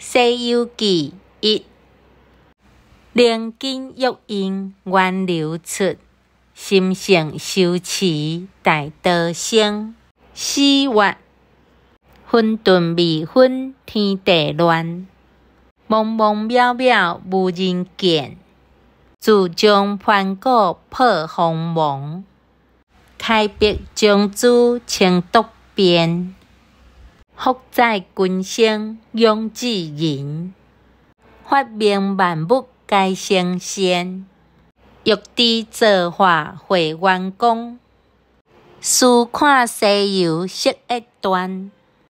《西游记》一，灵金玉印，源流出；心性修持，大道生。四月，混沌未分，天地乱；茫茫渺渺，无人见。自将幡鼓破鸿蒙，开辟将子清独边。福在君生拥至人，发明万物皆生仙。欲知造化会元功，书看西游十一段。